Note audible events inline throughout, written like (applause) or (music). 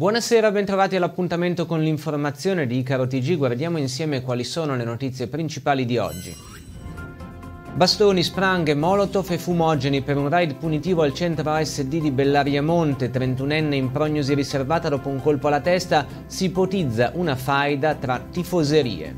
Buonasera, bentrovati all'appuntamento con l'informazione di Icaro TG. Guardiamo insieme quali sono le notizie principali di oggi. Bastoni, spranghe, molotov e fumogeni per un raid punitivo al centro ASD di Bellariamonte, 31enne in prognosi riservata dopo un colpo alla testa, si ipotizza una faida tra tifoserie.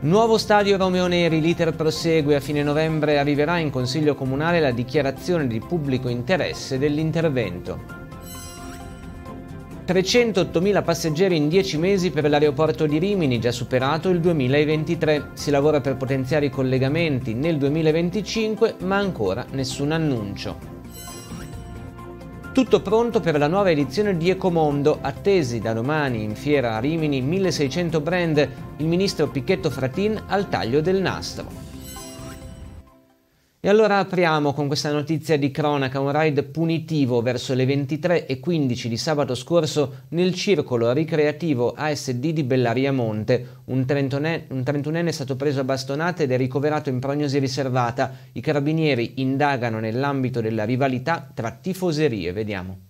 Nuovo stadio Romeo Neri, l'iter prosegue, a fine novembre arriverà in Consiglio Comunale la dichiarazione di pubblico interesse dell'intervento. 308.000 passeggeri in 10 mesi per l'aeroporto di Rimini, già superato il 2023. Si lavora per potenziare i collegamenti nel 2025, ma ancora nessun annuncio. Tutto pronto per la nuova edizione di Ecomondo, attesi da domani in fiera a Rimini 1600 brand, il ministro Picchetto Fratin al taglio del nastro. E allora apriamo con questa notizia di cronaca un raid punitivo verso le 23.15 di sabato scorso nel circolo ricreativo ASD di Bellaria Monte. Un, 31enne è stato preso a bastonate ed è ricoverato in prognosi riservata. I carabinieri indagano nell'ambito della rivalità tra tifoserie. Vediamo.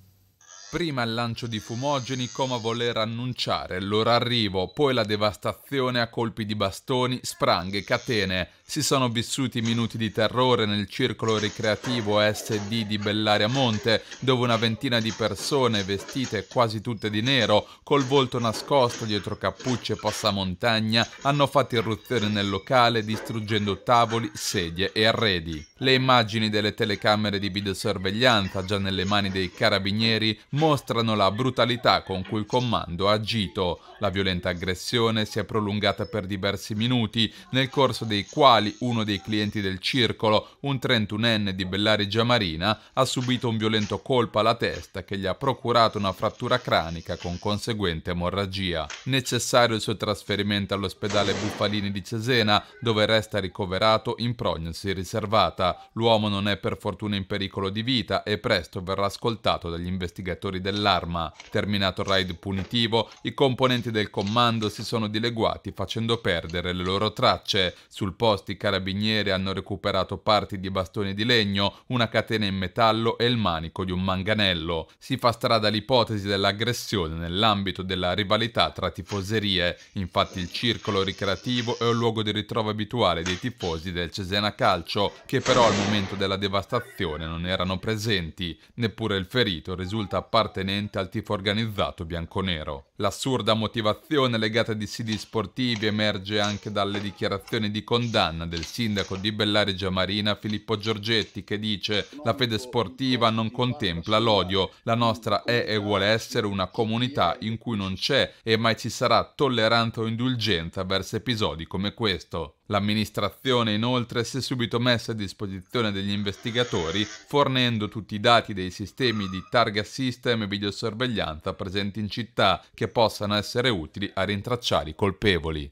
Prima il lancio di fumogeni come a voler annunciare il loro arrivo, poi la devastazione a colpi di bastoni, spranghe, catene si sono vissuti minuti di terrore nel circolo ricreativo SD di Bellaria Monte, dove una ventina di persone vestite quasi tutte di nero, col volto nascosto dietro cappucce e passamontagna, hanno fatto irruzione nel locale distruggendo tavoli, sedie e arredi. Le immagini delle telecamere di videosorveglianza già nelle mani dei carabinieri mostrano la brutalità con cui il comando ha agito. La violenta aggressione si è prolungata per diversi minuti, nel corso dei quali quali uno dei clienti del circolo, un 31enne di Bellarigia Marina, ha subito un violento colpo alla testa che gli ha procurato una frattura cranica con conseguente emorragia. Necessario il suo trasferimento all'ospedale Buffalini di Cesena, dove resta ricoverato in prognosi riservata. L'uomo non è per fortuna in pericolo di vita e presto verrà ascoltato dagli investigatori dell'arma. Terminato il raid punitivo, i componenti del comando si sono dileguati facendo perdere le loro tracce. Sul posto nascosti i carabinieri hanno recuperato parti di bastoni di legno, una catena in metallo e il manico di un manganello. Si fa strada l'ipotesi dell'aggressione nell'ambito della rivalità tra tifoserie, infatti il circolo ricreativo è un luogo di ritrovo abituale dei tifosi del Cesena Calcio, che però al momento della devastazione non erano presenti, neppure il ferito risulta appartenente al tifo organizzato bianconero. L'assurda motivazione legata a dissidi sportivi emerge anche dalle dichiarazioni di condanna Capanna, del sindaco di Bellareggia Marina Filippo Giorgetti, che dice la fede sportiva non contempla l'odio, la nostra è e vuole essere una comunità in cui non c'è e mai ci sarà tolleranza o indulgenza verso episodi come questo. L'amministrazione inoltre si è subito messa a disposizione degli investigatori fornendo tutti i dati dei sistemi di target system e videosorveglianza presenti in città che possano essere utili a rintracciare i colpevoli.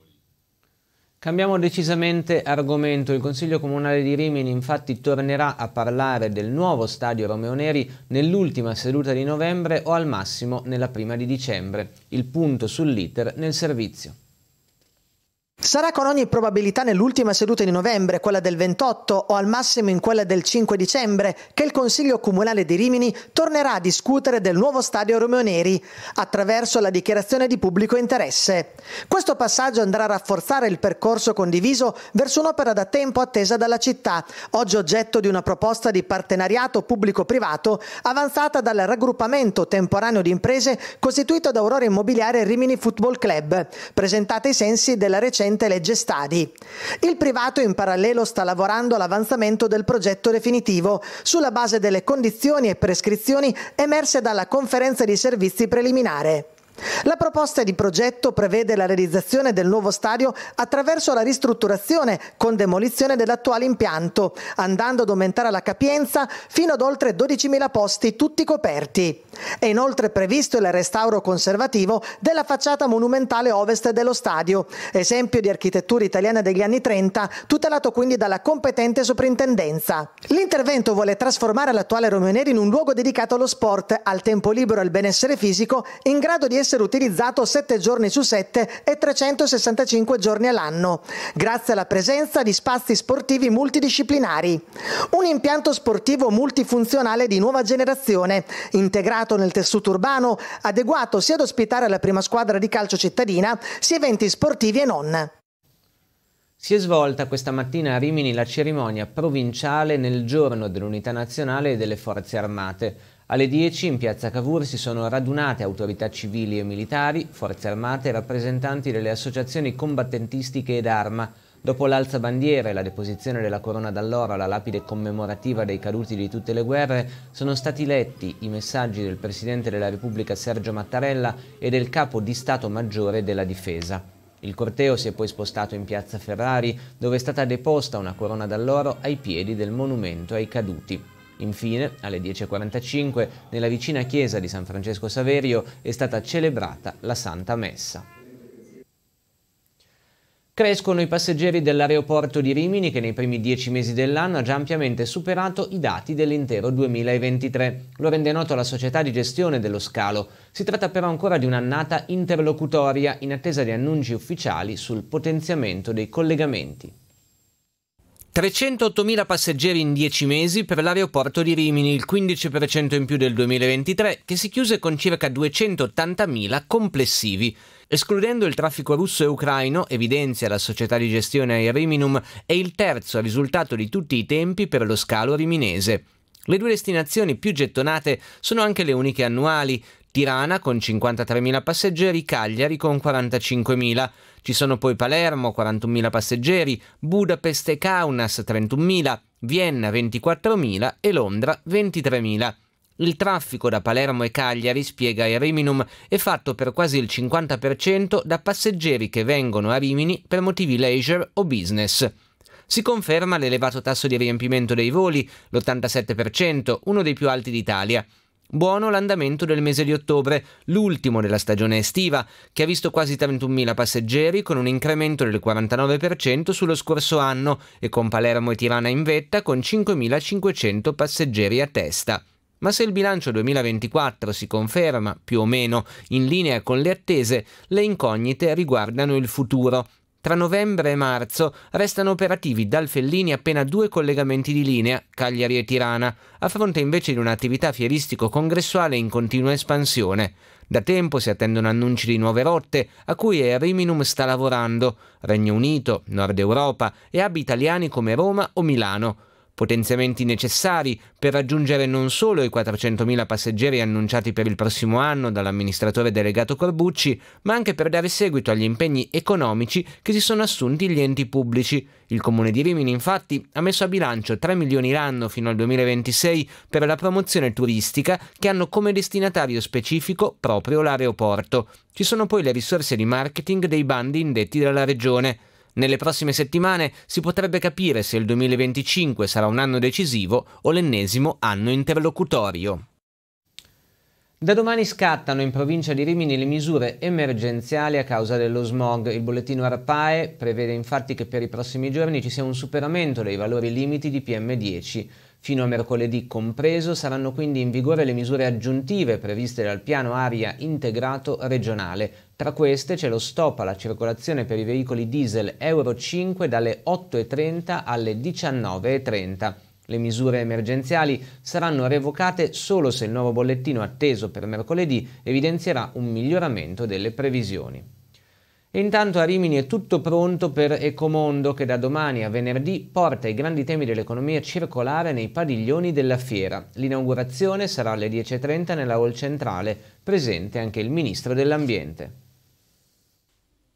Cambiamo decisamente argomento. Il Consiglio Comunale di Rimini infatti tornerà a parlare del nuovo stadio Romeo Neri nell'ultima seduta di novembre o al massimo nella prima di dicembre. Il punto sull'iter nel servizio. Sarà con ogni probabilità nell'ultima seduta di novembre, quella del 28 o al massimo in quella del 5 dicembre, che il Consiglio Comunale di Rimini tornerà a discutere del nuovo stadio Romeo Neri attraverso la dichiarazione di pubblico interesse. Questo passaggio andrà a rafforzare il percorso condiviso verso un'opera da tempo attesa dalla città, oggi oggetto di una proposta di partenariato pubblico-privato avanzata dal raggruppamento temporaneo di imprese costituito da Aurora Immobiliare Rimini Football Club, presentata ai sensi della recente recente legge Stadi. Il privato in parallelo sta lavorando all'avanzamento del progetto definitivo sulla base delle condizioni e prescrizioni emerse dalla conferenza di servizi preliminare. La proposta di progetto prevede la realizzazione del nuovo stadio attraverso la ristrutturazione con demolizione dell'attuale impianto, andando ad aumentare la capienza fino ad oltre 12.000 posti tutti coperti. È inoltre previsto il restauro conservativo della facciata monumentale ovest dello stadio, esempio di architettura italiana degli anni 30, tutelato quindi dalla competente soprintendenza. L'intervento vuole trasformare l'attuale Romeo Neri in un luogo dedicato allo sport, al tempo libero e al benessere fisico, in grado di essere utilizzato 7 giorni su 7 e 365 giorni all'anno, grazie alla presenza di spazi sportivi multidisciplinari. Un impianto sportivo multifunzionale di nuova generazione, integrato integrato nel tessuto urbano, adeguato sia ad ospitare la prima squadra di calcio cittadina, sia eventi sportivi e non. Si è svolta questa mattina a Rimini la cerimonia provinciale nel giorno dell'unità nazionale e delle forze armate. Alle 10 in piazza Cavour si sono radunate autorità civili e militari, forze armate e rappresentanti delle associazioni combattentistiche ed arma. Dopo l'alzabandiera e la deposizione della corona d'alloro alla lapide commemorativa dei caduti di tutte le guerre, sono stati letti i messaggi del Presidente della Repubblica Sergio Mattarella e del Capo di Stato Maggiore della Difesa. Il corteo si è poi spostato in piazza Ferrari, dove è stata deposta una corona d'alloro ai piedi del monumento ai caduti. Infine, alle 10.45, nella vicina chiesa di San Francesco Saverio è stata celebrata la Santa Messa. Crescono i passeggeri dell'aeroporto di Rimini che nei primi dieci mesi dell'anno ha già ampiamente superato i dati dell'intero 2023. Lo rende noto la società di gestione dello scalo. Si tratta però ancora di un'annata interlocutoria in attesa di annunci ufficiali sul potenziamento dei collegamenti. 308.000 passeggeri in 10 mesi per l'aeroporto di Rimini, il 15% in più del 2023, che si chiuse con circa 280.000 complessivi. Escludendo il traffico russo e ucraino, evidenzia la società di gestione Air Riminum, è il terzo risultato di tutti i tempi per lo scalo riminese. Le due destinazioni più gettonate sono anche le uniche annuali, Tirana con 53.000 passeggeri, Cagliari con 45.000. Ci sono poi Palermo 41.000 passeggeri, Budapest e Kaunas 31.000, Vienna 24.000 e Londra 23.000. Il traffico da Palermo e Cagliari, spiega il Riminum, è fatto per quasi il 50% da passeggeri che vengono a Rimini per motivi leisure o business. Si conferma l'elevato tasso di riempimento dei voli, l'87%, uno dei più alti d'Italia. Buono l'andamento del mese di ottobre, l'ultimo della stagione estiva, che ha visto quasi 31.000 passeggeri con un incremento del 49% sullo scorso anno e con Palermo e Tirana in vetta con 5.500 passeggeri a testa ma se il bilancio 2024 si conferma più o meno in linea con le attese, le incognite riguardano il futuro, tra novembre e marzo restano operativi dal Fellini appena due collegamenti di linea, Cagliari e Tirana, a fronte invece di un'attività fieristico-congressuale in continua espansione. Da tempo si attendono annunci di nuove rotte a cui Aeriminum sta lavorando, Regno Unito, Nord Europa e hub italiani come Roma o Milano potenziamenti necessari per raggiungere non solo i 400.000 passeggeri annunciati per il prossimo anno dall'amministratore delegato Corbucci, ma anche per dare seguito agli impegni economici che si sono assunti gli enti pubblici. Il comune di Rimini infatti ha messo a bilancio 3 milioni l'anno fino al 2026 per la promozione turistica che hanno come destinatario specifico proprio l'aeroporto. Ci sono poi le risorse di marketing dei bandi indetti dalla regione. Nelle prossime settimane si potrebbe capire se il 2025 sarà un anno decisivo o l'ennesimo anno interlocutorio. Da domani scattano in provincia di Rimini le misure emergenziali a causa dello smog. Il bollettino ARPAE prevede infatti che per i prossimi giorni ci sia un superamento dei valori limiti di PM10. Fino a mercoledì compreso saranno quindi in vigore le misure aggiuntive previste dal piano aria integrato regionale. Tra queste c'è lo stop alla circolazione per i veicoli diesel Euro 5 dalle 8.30 alle 19.30. Le misure emergenziali saranno revocate solo se il nuovo bollettino atteso per mercoledì evidenzierà un miglioramento delle previsioni. E intanto a Rimini è tutto pronto per Ecomondo che da domani a venerdì porta i grandi temi dell'economia circolare nei padiglioni della fiera. L'inaugurazione sarà alle 10.30 nella Hall Centrale, presente anche il Ministro dell'Ambiente.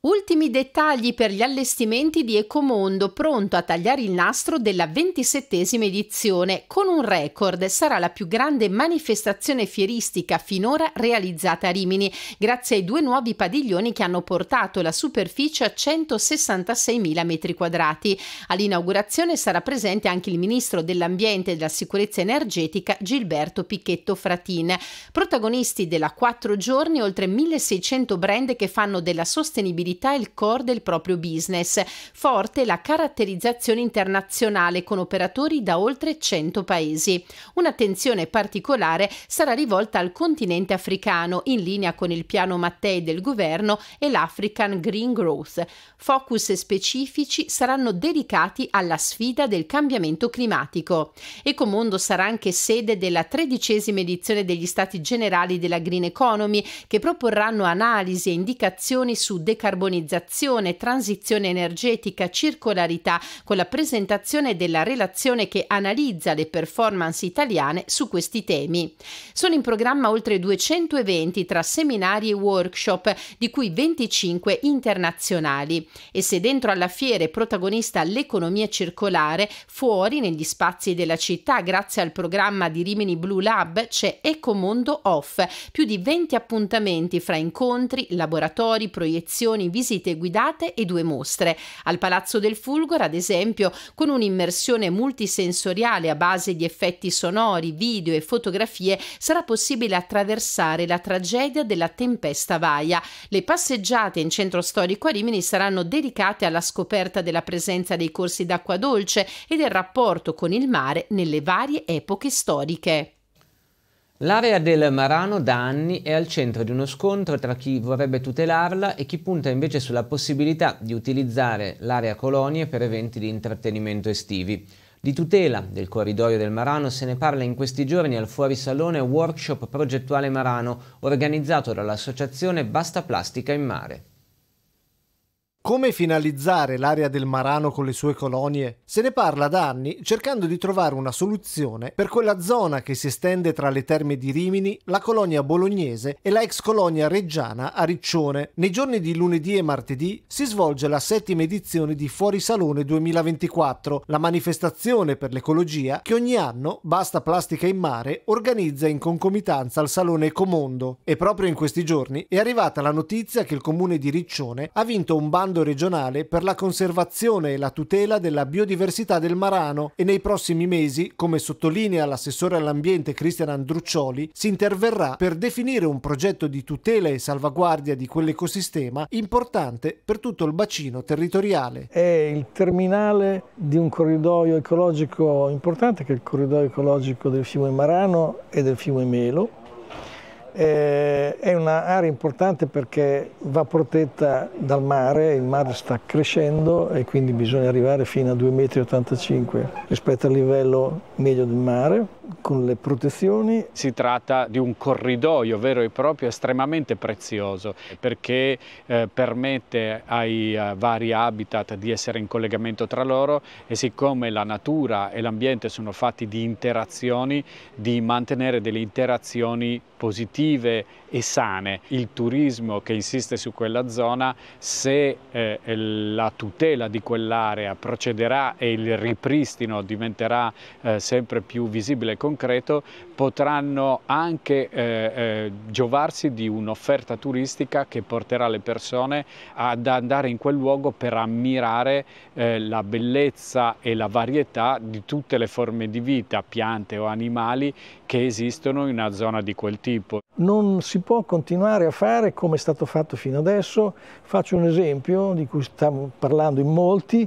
Ultimi dettagli per gli allestimenti di Ecomondo, pronto a tagliare il nastro della ventisettesima edizione. Con un record sarà la più grande manifestazione fieristica finora realizzata a Rimini, grazie ai due nuovi padiglioni che hanno portato la superficie a 166.000 m2. All'inaugurazione sarà presente anche il ministro dell'Ambiente e della Sicurezza Energetica Gilberto Picchetto Fratin. Protagonisti della quattro giorni oltre 1.600 brand che fanno della sostenibilità attività il core del proprio business, forte la caratterizzazione internazionale con operatori da oltre 100 paesi. Un'attenzione particolare sarà rivolta al continente africano in linea con il piano Mattei del governo e l'African Green Growth. Focus specifici saranno dedicati alla sfida del cambiamento climatico. Ecomondo sarà anche sede della tredicesima edizione degli Stati Generali della Green Economy che proporranno analisi e indicazioni su decarbonizzazione decarbonizzazione, transizione energetica, circolarità, con la presentazione della relazione che analizza le performance italiane su questi temi. Sono in programma oltre 200 eventi tra seminari e workshop, di cui 25 internazionali. E se dentro alla fiera è protagonista l'economia circolare, fuori negli spazi della città, grazie al programma di Rimini Blue Lab, c'è Ecomondo Off, più di 20 appuntamenti fra incontri, laboratori, proiezioni, visite guidate e due mostre. Al Palazzo del Fulgore, ad esempio, con un'immersione multisensoriale a base di effetti sonori, video e fotografie, sarà possibile attraversare la tragedia della tempesta Vaia. Le passeggiate in centro storico a Rimini saranno dedicate alla scoperta della presenza dei corsi d'acqua dolce e del rapporto con il mare nelle varie epoche storiche. L'area del Marano da anni è al centro di uno scontro tra chi vorrebbe tutelarla e chi punta invece sulla possibilità di utilizzare l'area colonie per eventi di intrattenimento estivi. Di tutela del corridoio del Marano se ne parla in questi giorni al fuorisalone Workshop Progettuale Marano organizzato dall'associazione Basta Plastica in Mare. Come finalizzare l'area del Marano con le sue colonie? Se ne parla da anni cercando di trovare una soluzione per quella zona che si estende tra le terme di Rimini, la colonia bolognese e la ex colonia reggiana a Riccione. Nei giorni di lunedì e martedì si svolge la settima edizione di Fuori Salone 2024, la manifestazione per l'ecologia che ogni anno Basta Plastica in Mare organizza in concomitanza al Salone Ecomondo. E proprio in questi giorni è arrivata la notizia che il comune di Riccione ha vinto un bando fondo regionale per la conservazione e la tutela della biodiversità del Marano e nei prossimi mesi, come sottolinea l'assessore all'ambiente Cristian Andruccioli, si interverrà per definire un progetto di tutela e salvaguardia di quell'ecosistema importante per tutto il bacino territoriale. È il terminale di un corridoio ecologico importante che è il corridoio ecologico del fiume Marano e del fiume Melo eh, è un'area importante perché va protetta dal mare, il mare sta crescendo e quindi bisogna arrivare fino a 2,85 m rispetto al livello medio del mare con le protezioni. Si tratta di un corridoio vero e proprio estremamente prezioso perché eh, permette ai eh, vari habitat di essere in collegamento tra loro e siccome la natura e l'ambiente sono fatti di interazioni, di mantenere delle interazioni positive e sane. Il turismo che insiste su quella zona, se eh, la tutela di quell'area procederà e il ripristino diventerà eh, sempre più visibile concreto potranno anche eh, eh, giovarsi di un'offerta turistica che porterà le persone ad andare in quel luogo per ammirare eh, la bellezza e la varietà di tutte le forme di vita, piante o animali che esistono in una zona di quel tipo. Non si può continuare a fare come è stato fatto fino adesso. Faccio un esempio di cui stiamo parlando in molti.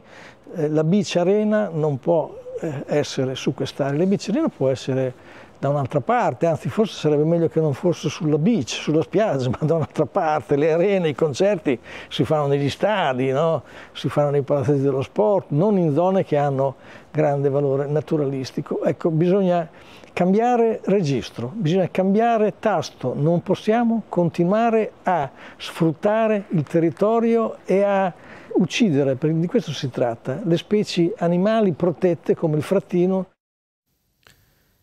Eh, la bici arena non può eh, essere su quest'area. La biccerina può essere da un'altra parte, anzi forse sarebbe meglio che non fosse sulla beach, sulla spiaggia, (laughs) ma da un'altra parte, le arene, i concerti si fanno negli stadi, no? si fanno nei palazzetti dello sport, non in zone che hanno grande valore naturalistico. Ecco, bisogna cambiare registro, bisogna cambiare tasto, non possiamo continuare a sfruttare il territorio e a uccidere, di questo si tratta, le specie animali protette come il frattino.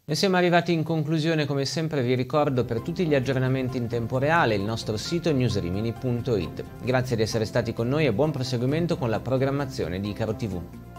E siamo arrivati in conclusione, come sempre vi ricordo per tutti gli aggiornamenti in tempo reale il nostro sito newsrimini.it. Grazie di essere stati con noi e buon proseguimento con la programmazione di Icaro TV.